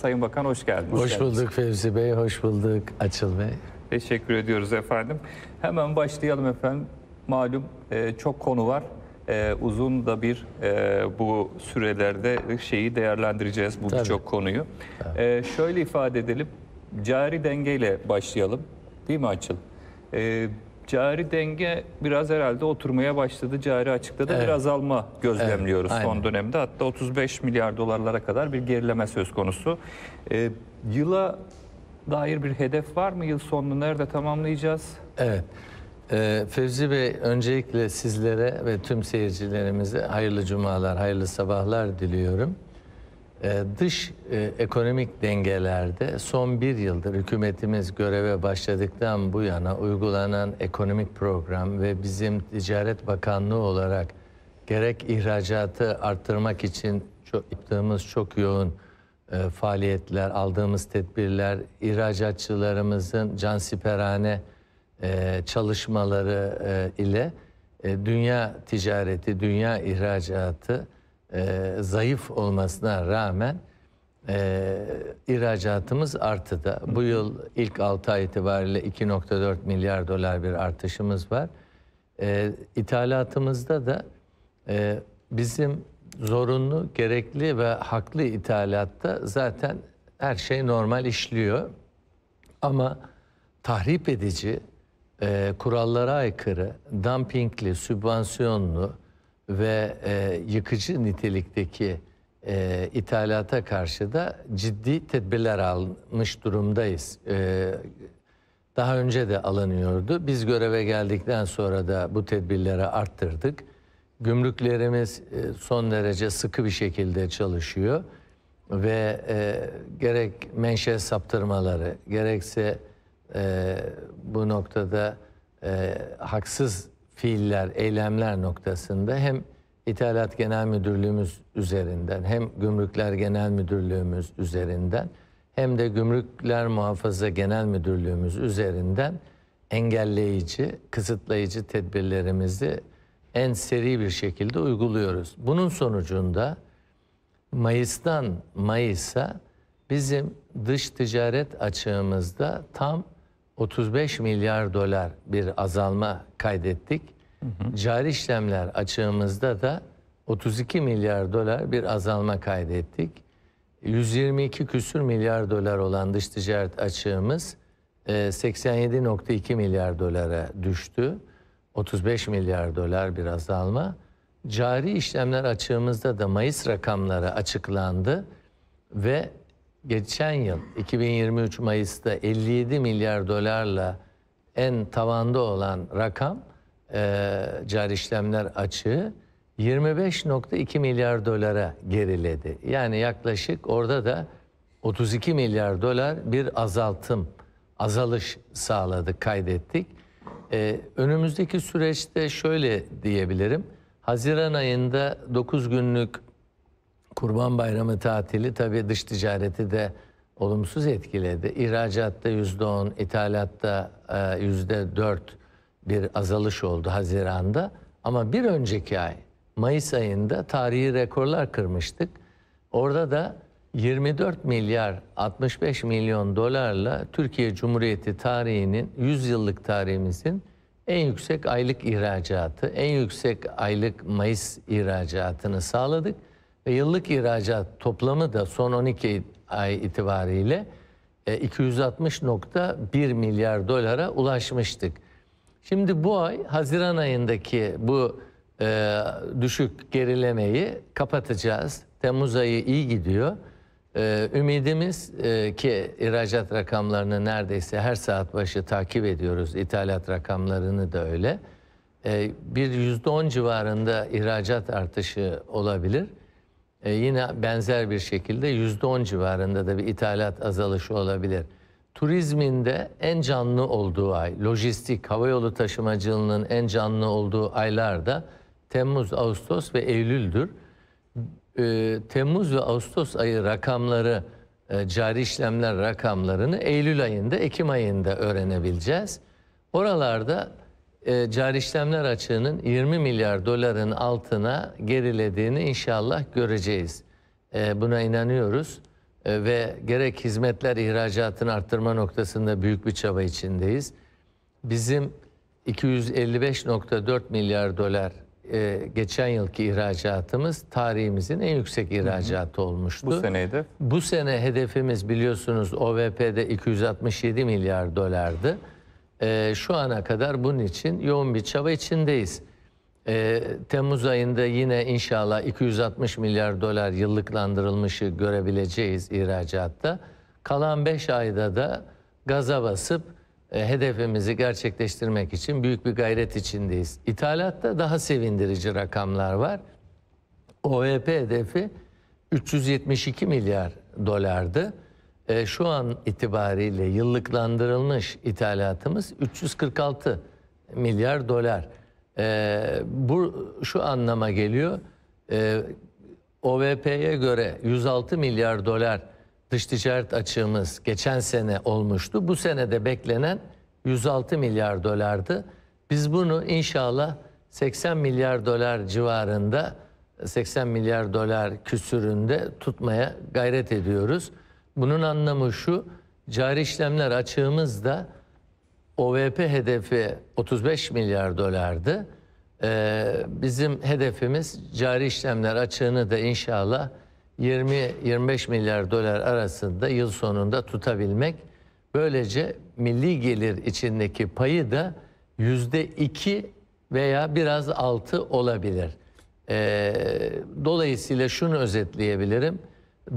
Sayın Bakan hoş geldiniz. Hoş bulduk Fevzi Bey, hoş bulduk Açıl Bey. Teşekkür ediyoruz efendim. Hemen başlayalım efendim. Malum e, çok konu var. E, uzun da bir e, bu sürelerde şeyi değerlendireceğiz bu birçok konuyu. Tabii. E, şöyle ifade edelim. Cari dengeyle başlayalım. Değil mi Açıl? E, Cari denge biraz herhalde oturmaya başladı. Cari açıkta da evet. bir azalma gözlemliyoruz evet, son dönemde. Hatta 35 milyar dolarlara kadar bir gerileme söz konusu. Ee, yıla dair bir hedef var mı? Yıl sonunu nerede tamamlayacağız? Evet. Ee, Fevzi Bey öncelikle sizlere ve tüm seyircilerimize hayırlı cumalar, hayırlı sabahlar diliyorum. Ee, dış e, ekonomik dengelerde son bir yıldır hükümetimiz göreve başladıktan bu yana uygulanan ekonomik program ve bizim Ticaret Bakanlığı olarak gerek ihracatı arttırmak için çok, yaptığımız çok yoğun e, faaliyetler, aldığımız tedbirler, ihracatçılarımızın cansiperane e, çalışmaları e, ile e, dünya ticareti, dünya ihracatı e, zayıf olmasına rağmen e, ihracatımız arttı Bu yıl ilk 6 ay itibariyle 2.4 milyar dolar bir artışımız var. E, ithalatımızda da e, bizim zorunlu, gerekli ve haklı ithalatta zaten her şey normal işliyor. Ama tahrip edici, e, kurallara aykırı, dumpingli, sübvansiyonlu, ve e, yıkıcı nitelikteki e, ithalata karşı da ciddi tedbirler almış durumdayız. E, daha önce de alınıyordu. Biz göreve geldikten sonra da bu tedbirleri arttırdık. Gümrüklerimiz e, son derece sıkı bir şekilde çalışıyor ve e, gerek menşe saptırmaları gerekse e, bu noktada e, haksız fiiller, eylemler noktasında hem İthalat Genel Müdürlüğümüz üzerinden hem Gümrükler Genel Müdürlüğümüz üzerinden hem de Gümrükler Muhafaza Genel Müdürlüğümüz üzerinden engelleyici, kısıtlayıcı tedbirlerimizi en seri bir şekilde uyguluyoruz. Bunun sonucunda Mayıs'tan Mayıs'a bizim dış ticaret açığımızda tam 35 milyar dolar bir azalma kaydettik. Cari işlemler açığımızda da 32 milyar dolar bir azalma kaydettik. 122 küsür milyar dolar olan dış ticaret açığımız 87.2 e, milyar dolara düştü. 35 milyar dolar bir azalma. Cari işlemler açığımızda da Mayıs rakamları açıklandı ve geçen yıl 2023 Mayıs'ta 57 milyar dolarla en tavanda olan rakam e, cari işlemler açığı 25.2 milyar dolara geriledi. Yani yaklaşık orada da 32 milyar dolar bir azaltım, azalış sağladık, kaydettik. Ee, önümüzdeki süreçte şöyle diyebilirim. Haziran ayında 9 günlük Kurban Bayramı tatili tabii dış ticareti de olumsuz etkiledi. İhracatta yüzde on, ithalatta e, yüzde dört bir azalış oldu Haziran'da. Ama bir önceki ay Mayıs ayında tarihi rekorlar kırmıştık. Orada da 24 milyar 65 milyon dolarla Türkiye Cumhuriyeti tarihinin 100 yıllık tarihimizin en yüksek aylık ihracatı, en yüksek aylık Mayıs ihracatını sağladık. E, yıllık ihracat toplamı da son 12 ay itibariyle 260.1 e, milyar dolara ulaşmıştık. Şimdi bu ay Haziran ayındaki bu e, düşük gerilemeyi kapatacağız. Temmuz ayı iyi gidiyor. E, ümidimiz e, ki ihracat rakamlarını neredeyse her saat başı takip ediyoruz. İthalat rakamlarını da öyle. E, bir %10 civarında ihracat artışı olabilir. E yine benzer bir şekilde yüzde on civarında da bir ithalat azalışı olabilir. Turizminde en canlı olduğu ay, lojistik, havayolu taşımacılığının en canlı olduğu aylarda Temmuz, Ağustos ve Eylül'dür. E, Temmuz ve Ağustos ayı rakamları, e, cari işlemler rakamlarını Eylül ayında, Ekim ayında öğrenebileceğiz. Oralarda e, cari işlemler açığının 20 milyar doların altına gerilediğini inşallah göreceğiz. E, buna inanıyoruz e, ve gerek hizmetler ihracatını arttırma noktasında büyük bir çaba içindeyiz. Bizim 255.4 milyar dolar e, geçen yılki ihracatımız tarihimizin en yüksek ihracatı hı hı. olmuştu. Bu seneydi. Bu sene hedefimiz biliyorsunuz OVP'de 267 milyar dolardı e, şu ana kadar bunun için yoğun bir çaba içindeyiz. E, Temmuz ayında yine inşallah 260 milyar dolar yıllıklandırılmışı görebileceğiz ihracatta. Kalan 5 ayda da gaza basıp e, hedefimizi gerçekleştirmek için büyük bir gayret içindeyiz. İthalatta daha sevindirici rakamlar var. OVP e hedefi 372 milyar dolardı e, şu an itibariyle yıllıklandırılmış ithalatımız 346 milyar dolar. E, bu şu anlama geliyor. E, ee, OVP'ye göre 106 milyar dolar dış ticaret açığımız geçen sene olmuştu. Bu sene de beklenen 106 milyar dolardı. Biz bunu inşallah 80 milyar dolar civarında 80 milyar dolar küsüründe tutmaya gayret ediyoruz. Bunun anlamı şu, cari işlemler açığımızda OVP hedefi 35 milyar dolardı. Ee, bizim hedefimiz cari işlemler açığını da inşallah 20-25 milyar dolar arasında yıl sonunda tutabilmek. Böylece milli gelir içindeki payı da yüzde iki veya biraz altı olabilir. Ee, dolayısıyla şunu özetleyebilirim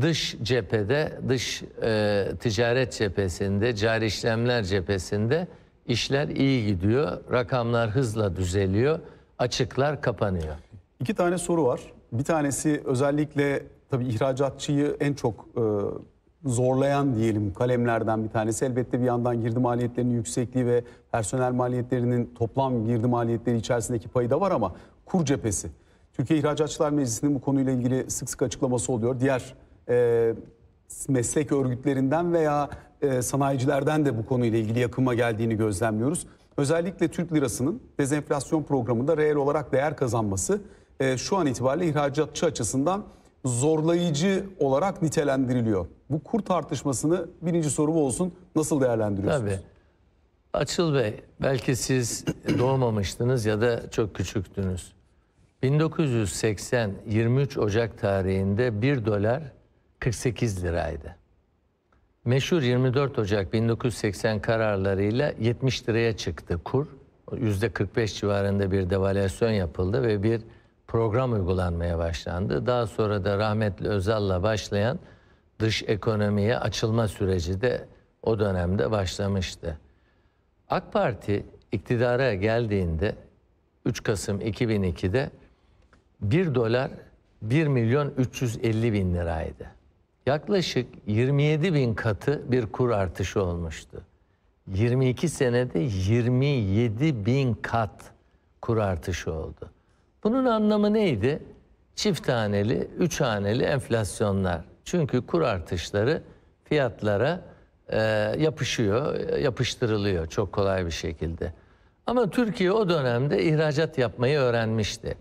dış cephede, dış e, ticaret cephesinde, cari işlemler cephesinde işler iyi gidiyor. Rakamlar hızla düzeliyor. Açıklar kapanıyor. İki tane soru var. Bir tanesi özellikle tabii ihracatçıyı en çok e, zorlayan diyelim kalemlerden bir tanesi. Elbette bir yandan girdi maliyetlerinin yüksekliği ve personel maliyetlerinin toplam girdi maliyetleri içerisindeki payı da var ama kur cephesi. Türkiye İhracatçılar Meclisi'nin bu konuyla ilgili sık sık açıklaması oluyor. Diğer e, meslek örgütlerinden veya e, sanayicilerden de bu konuyla ilgili yakınma geldiğini gözlemliyoruz. Özellikle Türk lirasının dezenflasyon programında reel olarak değer kazanması e, şu an itibariyle ihracatçı açısından zorlayıcı olarak nitelendiriliyor. Bu kur tartışmasını birinci soru bu olsun. Nasıl değerlendiriyorsunuz? Tabii. Açıl Bey, belki siz doğmamıştınız ya da çok küçüktünüz. 1980 23 Ocak tarihinde 1 dolar 48 liraydı. Meşhur 24 Ocak 1980 kararlarıyla 70 liraya çıktı kur. %45 civarında bir devalüasyon yapıldı ve bir program uygulanmaya başlandı. Daha sonra da rahmetli Özal'la başlayan dış ekonomiye açılma süreci de o dönemde başlamıştı. AK Parti iktidara geldiğinde 3 Kasım 2002'de 1 dolar 1 milyon 350 bin liraydı yaklaşık 27 bin katı bir kur artışı olmuştu. 22 senede 27 bin kat kur artışı oldu. Bunun anlamı neydi? Çift haneli, üç haneli enflasyonlar. Çünkü kur artışları fiyatlara e, yapışıyor, yapıştırılıyor çok kolay bir şekilde. Ama Türkiye o dönemde ihracat yapmayı öğrenmişti.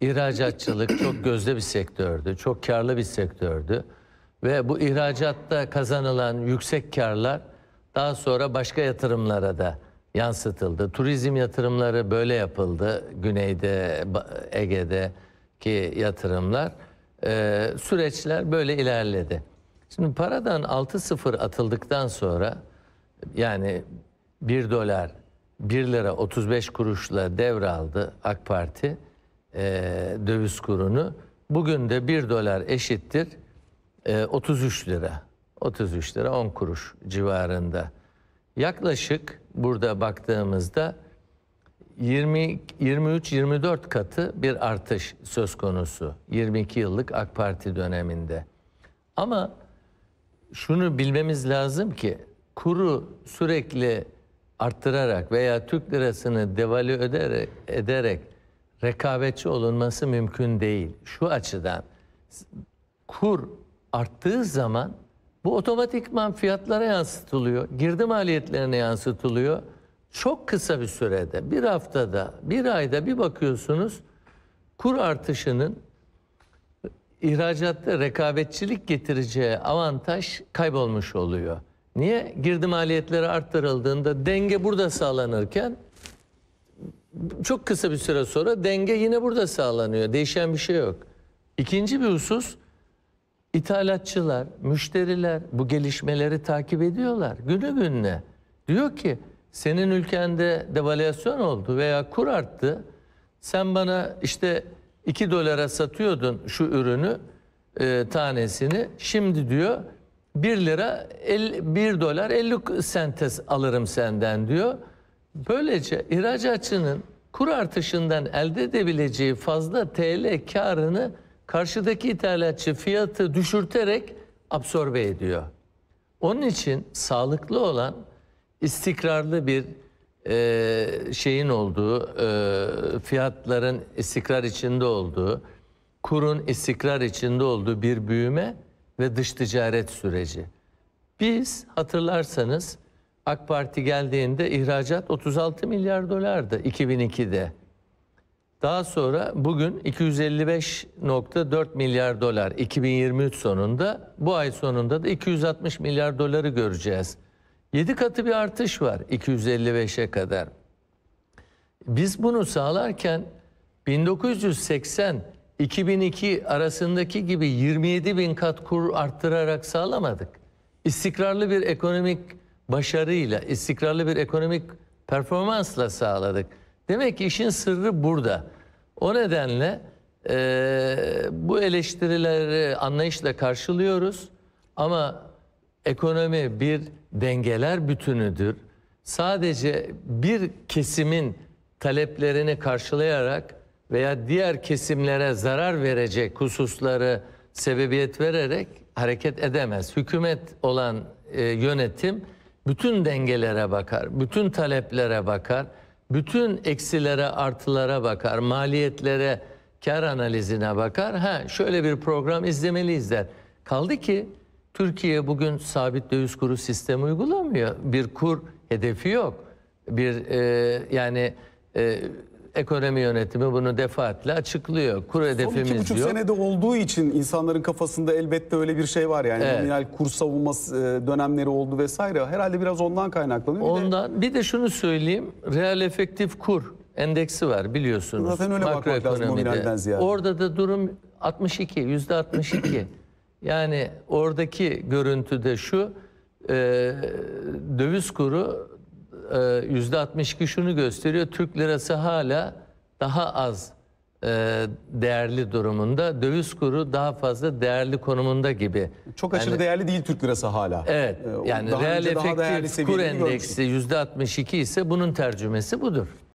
İhracatçılık çok gözde bir sektördü, çok karlı bir sektördü. Ve bu ihracatta kazanılan yüksek karlar daha sonra başka yatırımlara da yansıtıldı. Turizm yatırımları böyle yapıldı. Güneyde, Ege'de ki yatırımlar. Ee, süreçler böyle ilerledi. Şimdi paradan 6-0 atıldıktan sonra yani 1 dolar 1 lira 35 kuruşla devraldı AK Parti e, döviz kurunu. Bugün de 1 dolar eşittir e, ee, 33 lira. 33 lira 10 kuruş civarında. Yaklaşık burada baktığımızda 23-24 katı bir artış söz konusu 22 yıllık AK Parti döneminde. Ama şunu bilmemiz lazım ki kuru sürekli arttırarak veya Türk lirasını devalü ederek, ederek rekabetçi olunması mümkün değil. Şu açıdan kur arttığı zaman bu otomatikman fiyatlara yansıtılıyor, girdi maliyetlerine yansıtılıyor. Çok kısa bir sürede, bir haftada, bir ayda bir bakıyorsunuz kur artışının ihracatta rekabetçilik getireceği avantaj kaybolmuş oluyor. Niye? Girdi maliyetleri arttırıldığında denge burada sağlanırken çok kısa bir süre sonra denge yine burada sağlanıyor. Değişen bir şey yok. İkinci bir husus İthalatçılar, müşteriler bu gelişmeleri takip ediyorlar günü gününe. Diyor ki senin ülkende devalüasyon oldu veya kur arttı. Sen bana işte 2 dolara satıyordun şu ürünü e, tanesini. Şimdi diyor 1 lira 50, 1 dolar 50 sentes alırım senden diyor. Böylece ihracatçının kur artışından elde edebileceği fazla TL karını karşıdaki ithalatçı fiyatı düşürterek absorbe ediyor. Onun için sağlıklı olan istikrarlı bir e, şeyin olduğu, e, fiyatların istikrar içinde olduğu, kurun istikrar içinde olduğu bir büyüme ve dış ticaret süreci. Biz hatırlarsanız AK Parti geldiğinde ihracat 36 milyar dolardı 2002'de. Daha sonra bugün 255.4 milyar dolar 2023 sonunda bu ay sonunda da 260 milyar doları göreceğiz. 7 katı bir artış var 255'e kadar. Biz bunu sağlarken 1980 2002 arasındaki gibi 27 bin kat kur arttırarak sağlamadık. İstikrarlı bir ekonomik başarıyla, istikrarlı bir ekonomik performansla sağladık. Demek ki işin sırrı burada. O nedenle e, bu eleştirileri anlayışla karşılıyoruz. Ama ekonomi bir dengeler bütünüdür. Sadece bir kesimin taleplerini karşılayarak veya diğer kesimlere zarar verecek hususları sebebiyet vererek hareket edemez. Hükümet olan e, yönetim bütün dengelere bakar, bütün taleplere bakar bütün eksilere, artılara bakar, maliyetlere, kar analizine bakar. Ha şöyle bir program izlemeliyiz der. Kaldı ki Türkiye bugün sabit döviz kuru sistemi uygulamıyor. Bir kur hedefi yok. Bir e, yani e, ekonomi yönetimi bunu defaatle açıklıyor. Kur hedefimiz Son iki buçuk diyor. senede olduğu için insanların kafasında elbette öyle bir şey var yani. Evet. Nominal kur savunma e, dönemleri oldu vesaire. Herhalde biraz ondan kaynaklanıyor. Bir ondan de... bir de şunu söyleyeyim. Real efektif kur endeksi var biliyorsunuz. Zaten öyle bakmak lazım nominalden ziyade. Orada da durum 62, yüzde 62. yani oradaki görüntüde şu e, döviz kuru e, yüzde 62 şunu gösteriyor. Türk lirası hala daha az e, değerli durumunda. Döviz kuru daha fazla değerli konumunda gibi. Çok aşırı yani, değerli değil Türk lirası hala. Evet. E, yani daha reel efektif kur endeksi %62 ise bunun tercümesi budur.